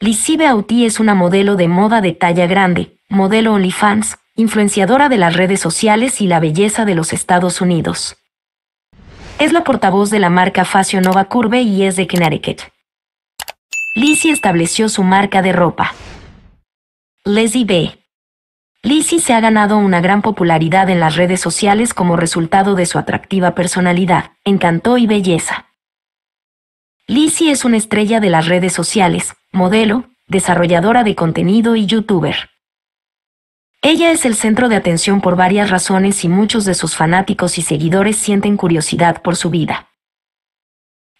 Lizzie Beauty es una modelo de moda de talla grande, modelo OnlyFans, influenciadora de las redes sociales y la belleza de los Estados Unidos. Es la portavoz de la marca Fashion Nova Curve y es de Connecticut. Lizzie estableció su marca de ropa. Lizzie B. Lizzie se ha ganado una gran popularidad en las redes sociales como resultado de su atractiva personalidad, encanto y belleza. Lizzie es una estrella de las redes sociales, modelo, desarrolladora de contenido y youtuber. Ella es el centro de atención por varias razones y muchos de sus fanáticos y seguidores sienten curiosidad por su vida.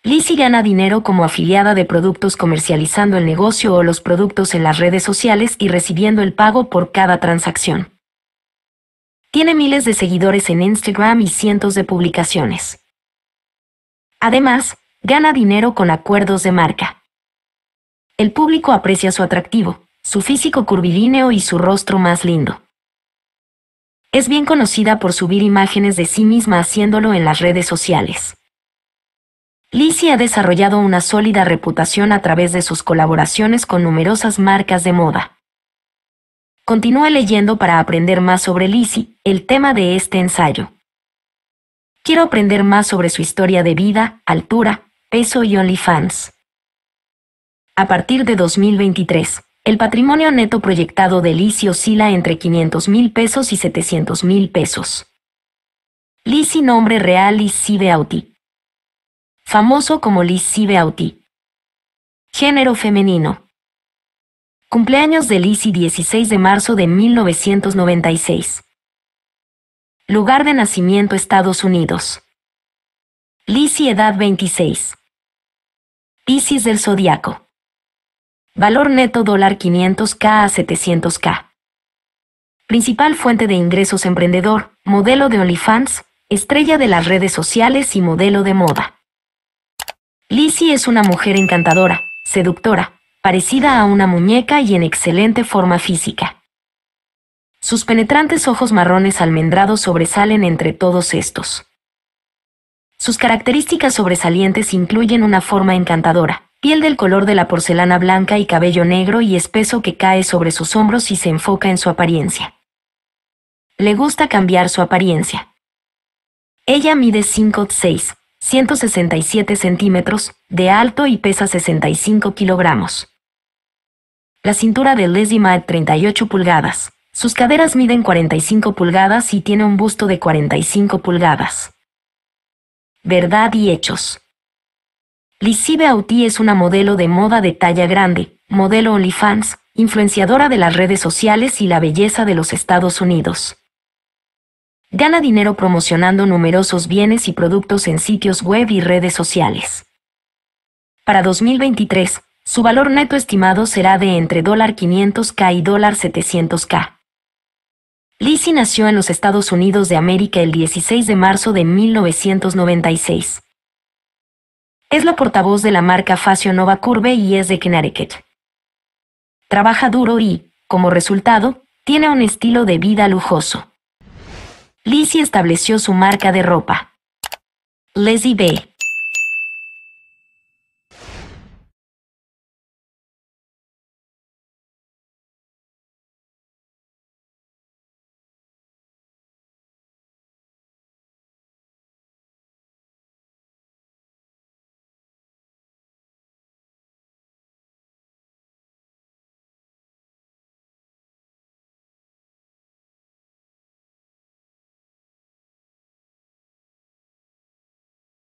Lizzie gana dinero como afiliada de productos comercializando el negocio o los productos en las redes sociales y recibiendo el pago por cada transacción. Tiene miles de seguidores en Instagram y cientos de publicaciones. Además, gana dinero con acuerdos de marca. El público aprecia su atractivo, su físico curvilíneo y su rostro más lindo. Es bien conocida por subir imágenes de sí misma haciéndolo en las redes sociales. Lizzie ha desarrollado una sólida reputación a través de sus colaboraciones con numerosas marcas de moda. Continúa leyendo para aprender más sobre Lizzie, el tema de este ensayo. Quiero aprender más sobre su historia de vida, altura, peso y OnlyFans. A partir de 2023, el patrimonio neto proyectado de Lisi oscila entre 500 mil pesos y 700 mil pesos. Lisi nombre real Lisi Beauty. Famoso como Lisi Beauty. Género femenino. Cumpleaños de Lisi 16 de marzo de 1996. Lugar de nacimiento Estados Unidos. Lisi edad 26. Piscis del Zodíaco. Valor neto dólar 500K a 700K. Principal fuente de ingresos emprendedor, modelo de OnlyFans, estrella de las redes sociales y modelo de moda. Lizzie es una mujer encantadora, seductora, parecida a una muñeca y en excelente forma física. Sus penetrantes ojos marrones almendrados sobresalen entre todos estos. Sus características sobresalientes incluyen una forma encantadora, piel del color de la porcelana blanca y cabello negro y espeso que cae sobre sus hombros y se enfoca en su apariencia. Le gusta cambiar su apariencia. Ella mide 5'6", 167 centímetros, de alto y pesa 65 kilogramos. La cintura de Leslie mide 38 pulgadas. Sus caderas miden 45 pulgadas y tiene un busto de 45 pulgadas verdad y hechos. Lizzie Beauty es una modelo de moda de talla grande, modelo OnlyFans, influenciadora de las redes sociales y la belleza de los Estados Unidos. Gana dinero promocionando numerosos bienes y productos en sitios web y redes sociales. Para 2023, su valor neto estimado será de entre $500k y $700k. Lizzie nació en los Estados Unidos de América el 16 de marzo de 1996. Es la portavoz de la marca facio Nova Curve y es de Connecticut. Trabaja duro y, como resultado, tiene un estilo de vida lujoso. Lizzie estableció su marca de ropa. Lizzie B.